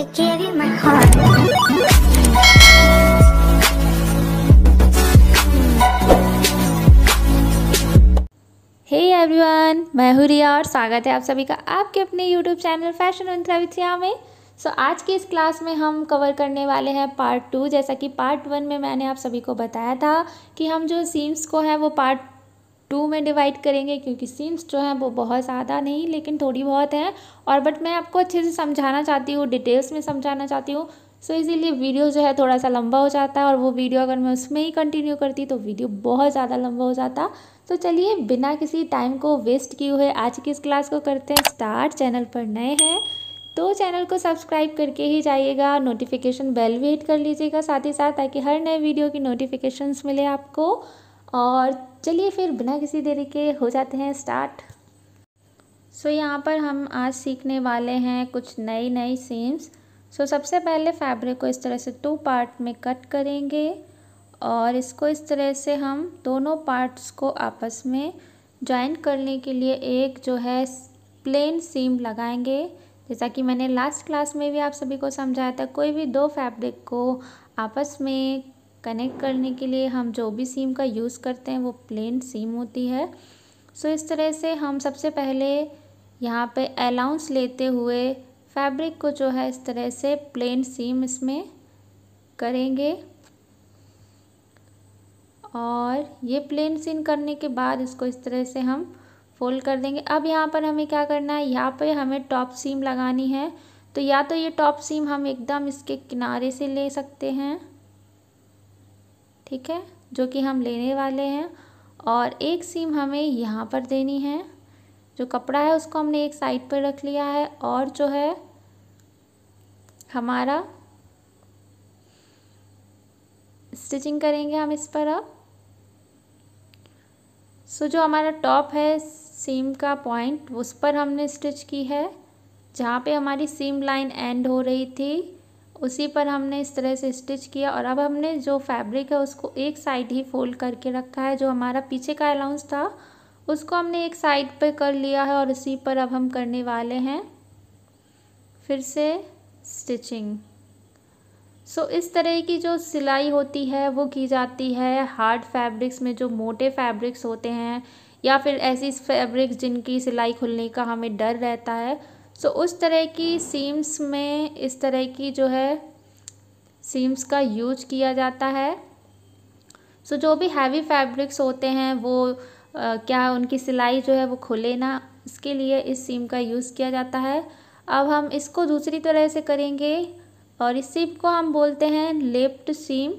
I gave you my heart. Hey everyone मैं हूँ रिया और स्वागत है आप सभी का आपके अपने यूट्यूब चैनल फैशन अंतरा में सो so, आज की इस क्लास में हम कवर करने वाले हैं पार्ट टू जैसा कि पार्ट वन में मैंने आप सभी को बताया था कि हम जो सीम्स को हैं वो पार्ट टू में डिवाइड करेंगे क्योंकि सीम्स जो हैं वो बहुत ज़्यादा नहीं लेकिन थोड़ी बहुत है और बट मैं आपको अच्छे से समझाना चाहती हूँ डिटेल्स में समझाना चाहती हूँ सो so, इसीलिए वीडियो जो है थोड़ा सा लंबा हो जाता है और वो वीडियो अगर मैं उसमें ही कंटिन्यू करती तो वीडियो बहुत ज़्यादा लंबा हो जाता तो चलिए बिना किसी टाइम को वेस्ट किए हुए आज की इस क्लास को करते हैं स्टार्ट चैनल पर नए हैं तो चैनल को सब्सक्राइब करके ही जाइएगा नोटिफिकेशन बेल भी हिट कर लीजिएगा साथ ही साथ ताकि हर नए वीडियो की नोटिफिकेशन मिले आपको और चलिए फिर बिना किसी देरी के हो जाते हैं स्टार्ट सो so, यहाँ पर हम आज सीखने वाले हैं कुछ नई नई सीम्स सो सबसे पहले फैब्रिक को इस तरह से टू पार्ट में कट करेंगे और इसको इस तरह से हम दोनों पार्ट्स को आपस में ज्वाइन करने के लिए एक जो है प्लेन सीम लगाएंगे जैसा कि मैंने लास्ट क्लास में भी आप सभी को समझाया था कोई भी दो फैब्रिक को आपस में कनेक्ट करने के लिए हम जो भी सिम का यूज़ करते हैं वो प्लेन सिम होती है सो इस तरह से हम सबसे पहले यहाँ पे अलाउंस लेते हुए फैब्रिक को जो है इस तरह से प्लेन सीम इसमें करेंगे और ये प्लेन सीन करने के बाद इसको इस तरह से हम फोल्ड कर देंगे अब यहाँ पर हमें क्या करना है यहाँ पे हमें टॉप सीम लगानी है तो या तो ये टॉप सीम हम एकदम इसके किनारे से ले सकते हैं ठीक है जो कि हम लेने वाले हैं और एक सीम हमें यहाँ पर देनी है जो कपड़ा है उसको हमने एक साइड पर रख लिया है और जो है हमारा स्टिचिंग करेंगे हम इस पर अब सो जो हमारा टॉप है सीम का पॉइंट उस पर हमने स्टिच की है जहाँ पे हमारी सीम लाइन एंड हो रही थी उसी पर हमने इस तरह से स्टिच किया और अब हमने जो फैब्रिक है उसको एक साइड ही फोल्ड करके रखा है जो हमारा पीछे का अलाउंस था उसको हमने एक साइड पर कर लिया है और उसी पर अब हम करने वाले हैं फिर से स्टिचिंग सो so, इस तरह की जो सिलाई होती है वो की जाती है हार्ड फैब्रिक्स में जो मोटे फैब्रिक्स होते हैं या फिर ऐसी फैब्रिक्स जिनकी सिलाई खुलने का हमें डर रहता है सो उस तरह की सीम्स में इस तरह की जो है सीम्स का यूज किया जाता है सो जो भी हैवी फैब्रिक्स होते हैं वो आ, क्या उनकी सिलाई जो है वो खुले ना इसके लिए इस सीम का यूज़ किया जाता है अब हम इसको दूसरी तरह से करेंगे और इस सीम को हम बोलते हैं लेप्ट सीम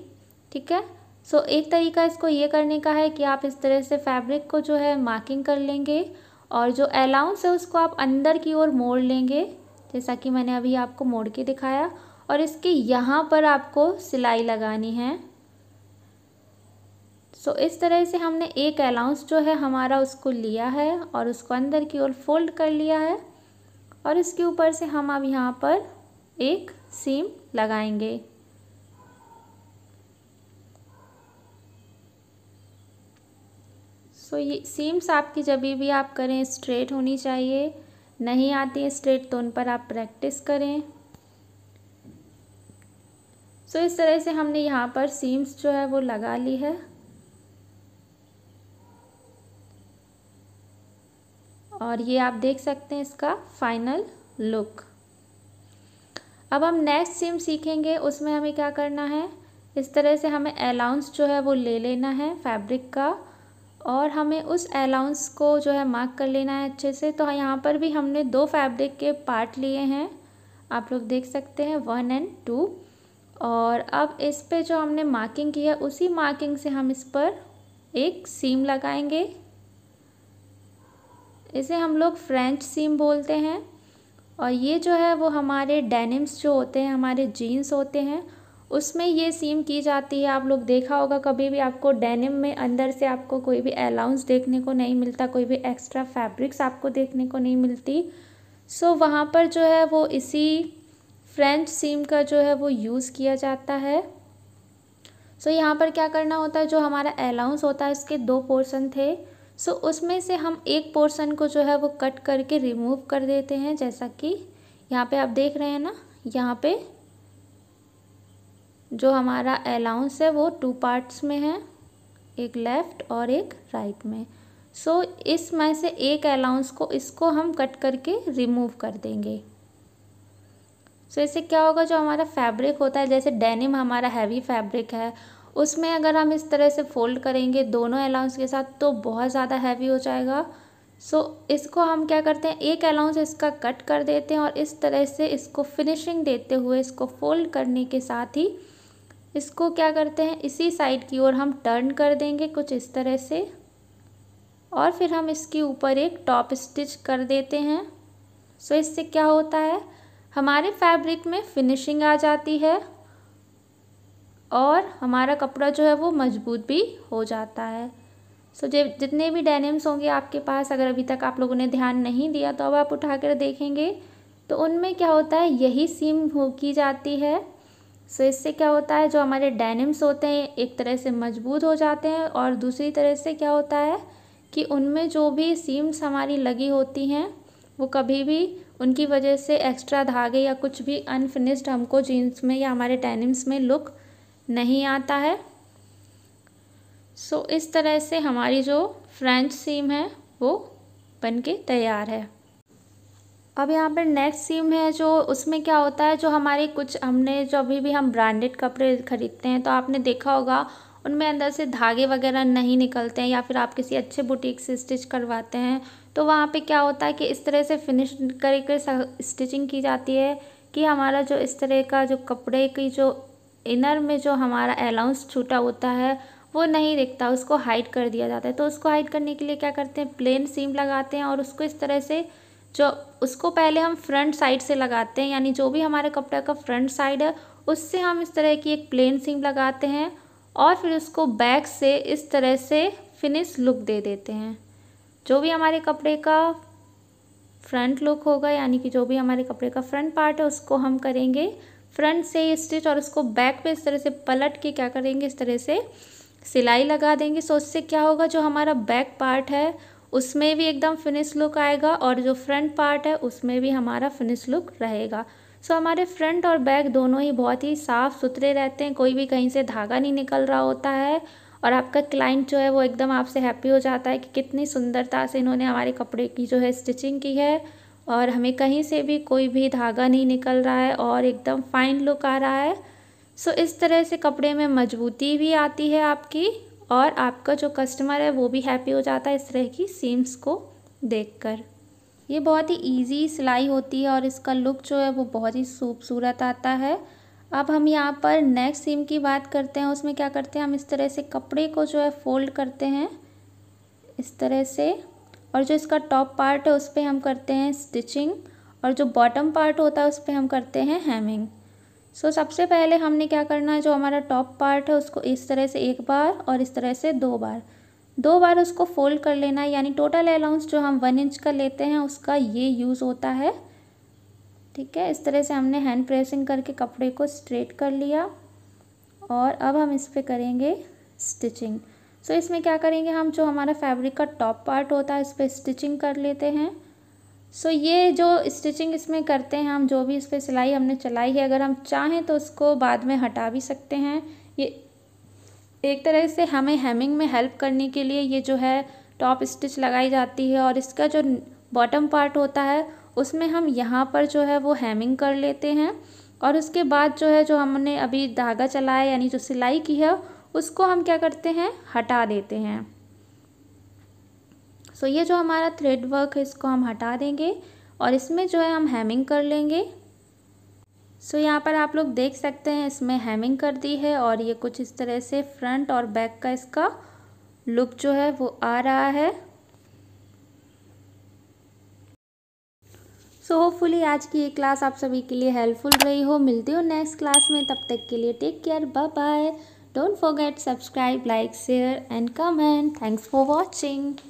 ठीक है सो एक तरीका इसको ये करने का है कि आप इस तरह से फैब्रिक को जो है मार्किंग कर लेंगे और जो अलाउंस है उसको आप अंदर की ओर मोड़ लेंगे जैसा कि मैंने अभी आपको मोड़ के दिखाया और इसके यहाँ पर आपको सिलाई लगानी है सो इस तरह से हमने एक अलाउंस जो है हमारा उसको लिया है और उसको अंदर की ओर फोल्ड कर लिया है और इसके ऊपर से हम अब यहाँ पर एक सीम लगाएंगे सो ये सीम्स आपकी जब भी आप करें स्ट्रेट होनी चाहिए नहीं आती है स्ट्रेट तो उन पर आप प्रैक्टिस करें सो so, इस तरह से हमने यहाँ पर सीम्स जो है वो लगा ली है और ये आप देख सकते हैं इसका फाइनल लुक अब हम नेक्स्ट सीम सीखेंगे उसमें हमें क्या करना है इस तरह से हमें अलाउंस जो है वो ले लेना है फैब्रिक का और हमें उस अलाउंस को जो है मार्क कर लेना है अच्छे से तो यहाँ पर भी हमने दो फैब्रिक के पार्ट लिए हैं आप लोग देख सकते हैं वन एंड टू और अब इस पे जो हमने मार्किंग की है उसी मार्किंग से हम इस पर एक सीम लगाएंगे इसे हम लोग फ्रेंच सीम बोलते हैं और ये जो है वो हमारे डेनिम्स जो होते हैं हमारे जीन्स होते हैं उसमें ये सीम की जाती है आप लोग देखा होगा कभी भी आपको डेनिम में अंदर से आपको कोई भी अलाउंस देखने को नहीं मिलता कोई भी एक्स्ट्रा फैब्रिक्स आपको देखने को नहीं मिलती सो so, वहाँ पर जो है वो इसी फ्रेंच सीम का जो है वो यूज़ किया जाता है सो so, यहाँ पर क्या करना होता है जो हमारा अलाउंस होता है इसके दो पोर्सन थे सो so, उसमें से हम एक पोर्सन को जो है वो कट करके रिमूव कर देते हैं जैसा कि यहाँ पे आप देख रहे हैं ना यहाँ पे जो हमारा अलाउंस है वो टू पार्ट्स में है एक लेफ़्ट और एक राइट right में सो so, इसमें से एक अलाउंस को इसको हम कट करके रिमूव कर देंगे सो so, इससे क्या होगा जो हमारा फैब्रिक होता है जैसे डेनिम हमारा हैवी फैब्रिक है उसमें अगर हम इस तरह से फोल्ड करेंगे दोनों अलाउंस के साथ तो बहुत ज़्यादा हैवी हो जाएगा सो so, इसको हम क्या करते हैं एक अलाउंस इसका कट कर देते हैं और इस तरह से इसको फिनिशिंग देते हुए इसको फोल्ड करने के साथ ही इसको क्या करते हैं इसी साइड की ओर हम टर्न कर देंगे कुछ इस तरह से और फिर हम इसके ऊपर एक टॉप स्टिच कर देते हैं सो इससे क्या होता है हमारे फैब्रिक में फिनिशिंग आ जाती है और हमारा कपड़ा जो है वो मजबूत भी हो जाता है सो so, जितने भी डेनिम्स होंगे आपके पास अगर अभी तक आप लोगों ने ध्यान नहीं दिया तो अब आप उठा कर देखेंगे तो उनमें क्या होता है यही सीम हो की जाती है सो इससे क्या होता है जो हमारे डेनिम्स होते हैं एक तरह से मजबूत हो जाते हैं और दूसरी तरह से क्या होता है कि उनमें जो भी सीम्स हमारी लगी होती हैं वो कभी भी उनकी वजह से एक्स्ट्रा धागे या कुछ भी अनफिनिश्ड हमको जीन्स में या हमारे डेनिम्स में लुक नहीं आता है सो so, इस तरह से हमारी जो फ्रेंच सीम है वो बनके तैयार है अब यहाँ पर नेक्स्ट सीम है जो उसमें क्या होता है जो हमारे कुछ हमने जो अभी भी हम ब्रांडेड कपड़े ख़रीदते हैं तो आपने देखा होगा उनमें अंदर से धागे वगैरह नहीं निकलते हैं या फिर आप किसी अच्छे बुटीक से स्टिच करवाते हैं तो वहाँ पे क्या होता है कि इस तरह से फिनिश करके स्टिचिंग की जाती है कि हमारा जो इस तरह का जो कपड़े की जो इनर में जो हमारा अलाउंस छूटा होता है वो नहीं दिखता उसको हाइड कर दिया जाता है तो उसको हाइड करने के लिए क्या करते हैं प्लेन सीम लगाते हैं और उसको इस तरह से जो उसको पहले हम फ्रंट साइड से लगाते हैं यानी जो भी हमारे कपड़े का फ्रंट साइड है उससे हम इस तरह की एक प्लेन सीम लगाते हैं और फिर उसको बैक से इस तरह से फिनिश लुक दे देते हैं जो भी हमारे कपड़े का फ्रंट लुक होगा यानी कि जो भी हमारे कपड़े का फ्रंट पार्ट है उसको हम करेंगे फ्रंट से स्टिच और उसको बैक पे इस तरह से पलट के क्या करेंगे इस तरह से सिलाई लगा देंगे सो तो उससे क्या होगा जो हमारा बैक पार्ट है उसमें भी एकदम फिनिश लुक आएगा और जो फ्रंट पार्ट है उसमें भी हमारा फिनिश लुक रहेगा सो so, हमारे फ्रंट और बैक दोनों ही बहुत ही साफ़ सुथरे रहते हैं कोई भी कहीं से धागा नहीं निकल रहा होता है और आपका क्लाइंट जो है वो एकदम आपसे हैप्पी हो जाता है कि कितनी सुंदरता से इन्होंने हमारे कपड़े की जो है स्टिचिंग की है और हमें कहीं से भी कोई भी धागा नहीं निकल रहा है और एकदम फाइन लुक आ रहा है सो so, इस तरह से कपड़े में मजबूती भी आती है आपकी और आपका जो कस्टमर है वो भी हैप्पी हो जाता है इस तरह की सीम्स को देखकर ये बहुत ही इजी सिलाई होती है और इसका लुक जो है वो बहुत ही खूबसूरत आता है अब हम यहाँ पर नेक्स्ट सीम की बात करते हैं उसमें क्या करते हैं हम इस तरह से कपड़े को जो है फोल्ड करते हैं इस तरह से और जो इसका टॉप पार्ट है उस पर हम करते हैं स्टिचिंग और जो बॉटम पार्ट होता है उस पर हम करते हैं हेमिंग सो so, सबसे पहले हमने क्या करना है जो हमारा टॉप पार्ट है उसको इस तरह से एक बार और इस तरह से दो बार दो बार उसको फोल्ड कर लेना है यानी टोटल अलाउंस जो हम वन इंच का लेते हैं उसका ये यूज़ होता है ठीक है इस तरह से हमने हैंड प्रेसिंग करके कपड़े को स्ट्रेट कर लिया और अब हम इस पर करेंगे स्टिचिंग सो so, इसमें क्या करेंगे हम जो हमारा फैब्रिक का टॉप पार्ट होता है इस पर स्टिचिंग कर लेते हैं सो ये जो स्टिचिंग इसमें करते हैं हम जो भी इस पर सिलाई हमने चलाई है अगर हम चाहें तो उसको बाद में हटा भी सकते हैं ये एक तरह से हमें हेमिंग में हेल्प करने के लिए ये जो है टॉप स्टिच लगाई जाती है और इसका जो बॉटम पार्ट होता है उसमें हम यहाँ पर जो है वो हेमिंग कर लेते हैं और उसके बाद जो है जो हमने अभी धागा चलाया यानी जो सिलाई की है उसको हम क्या करते हैं हटा देते हैं सो ये जो हमारा थ्रेड वर्क है इसको हम हटा देंगे और इसमें जो है हम हैमिंग कर लेंगे सो so, यहाँ पर आप लोग देख सकते हैं इसमें हैमिंग कर दी है और ये कुछ इस तरह से फ्रंट और बैक का इसका लुक जो है वो आ रहा है सो so, होपफुली आज की ये क्लास आप सभी के लिए हेल्पफुल रही हो मिलती हो नेक्स्ट क्लास में तब तक के लिए take care bye bye don't forget subscribe like share and comment thanks for watching